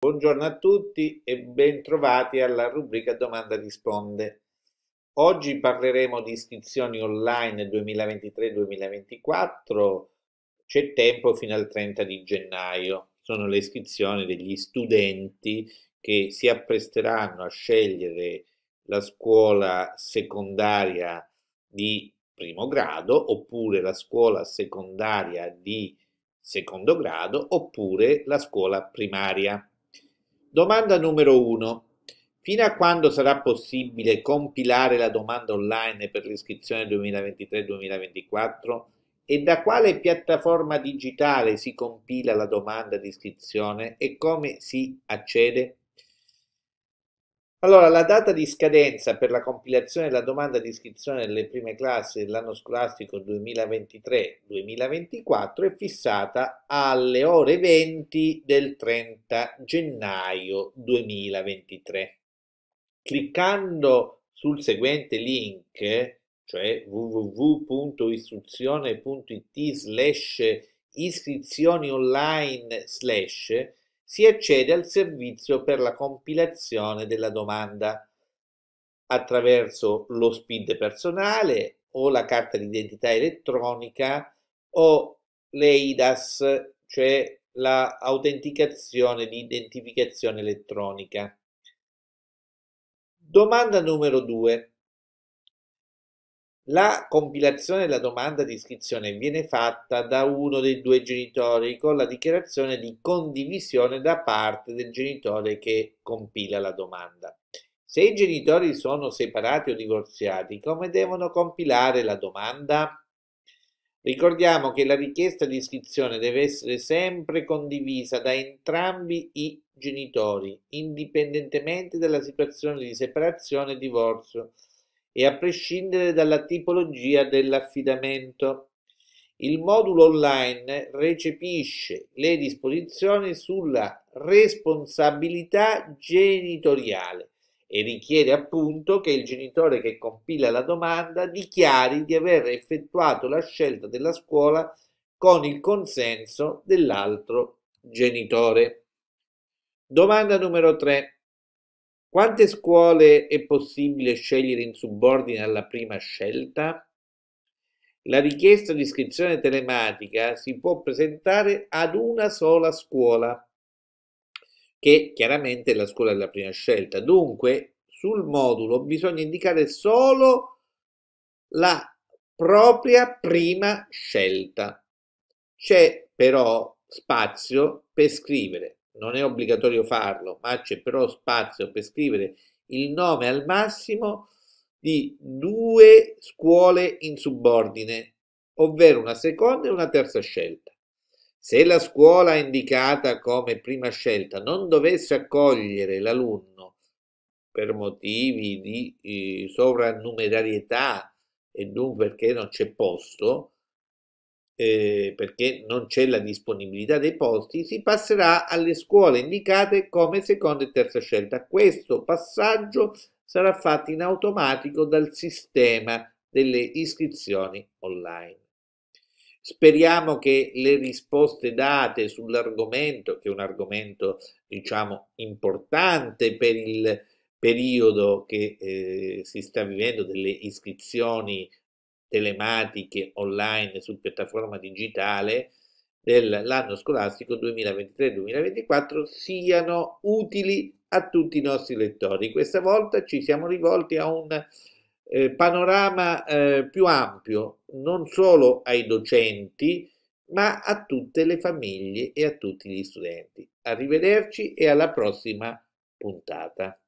Buongiorno a tutti e bentrovati alla rubrica Domanda Risponde. Oggi parleremo di iscrizioni online 2023-2024, c'è tempo fino al 30 di gennaio. Sono le iscrizioni degli studenti che si appresteranno a scegliere la scuola secondaria di primo grado oppure la scuola secondaria di secondo grado oppure la scuola primaria. Domanda numero 1. Fino a quando sarà possibile compilare la domanda online per l'iscrizione 2023-2024 e da quale piattaforma digitale si compila la domanda di iscrizione e come si accede? Allora, la data di scadenza per la compilazione della domanda di iscrizione delle prime classi dell'anno scolastico 2023-2024 è fissata alle ore 20 del 30 gennaio 2023. Cliccando sul seguente link, cioè www.istruzione.it slash iscrizioni online slash, si accede al servizio per la compilazione della domanda attraverso lo SPID personale o la carta d'identità elettronica o l'EIDAS, cioè l'autenticazione la di identificazione elettronica. Domanda numero 2. La compilazione della domanda di iscrizione viene fatta da uno dei due genitori con la dichiarazione di condivisione da parte del genitore che compila la domanda. Se i genitori sono separati o divorziati, come devono compilare la domanda? Ricordiamo che la richiesta di iscrizione deve essere sempre condivisa da entrambi i genitori, indipendentemente dalla situazione di separazione e divorzio e a prescindere dalla tipologia dell'affidamento. Il modulo online recepisce le disposizioni sulla responsabilità genitoriale e richiede appunto che il genitore che compila la domanda dichiari di aver effettuato la scelta della scuola con il consenso dell'altro genitore. Domanda numero 3. Quante scuole è possibile scegliere in subordine alla prima scelta? La richiesta di iscrizione telematica si può presentare ad una sola scuola, che chiaramente è la scuola della prima scelta. Dunque, sul modulo bisogna indicare solo la propria prima scelta. C'è però spazio per scrivere non è obbligatorio farlo, ma c'è però spazio per scrivere il nome al massimo di due scuole in subordine, ovvero una seconda e una terza scelta. Se la scuola indicata come prima scelta non dovesse accogliere l'alunno per motivi di eh, sovrannumerarietà e dunque perché non c'è posto, eh, perché non c'è la disponibilità dei posti, si passerà alle scuole indicate come seconda e terza scelta. Questo passaggio sarà fatto in automatico dal sistema delle iscrizioni online. Speriamo che le risposte date sull'argomento, che è un argomento diciamo importante per il periodo che eh, si sta vivendo delle iscrizioni telematiche online su piattaforma digitale dell'anno scolastico 2023-2024 siano utili a tutti i nostri lettori. Questa volta ci siamo rivolti a un eh, panorama eh, più ampio, non solo ai docenti, ma a tutte le famiglie e a tutti gli studenti. Arrivederci e alla prossima puntata.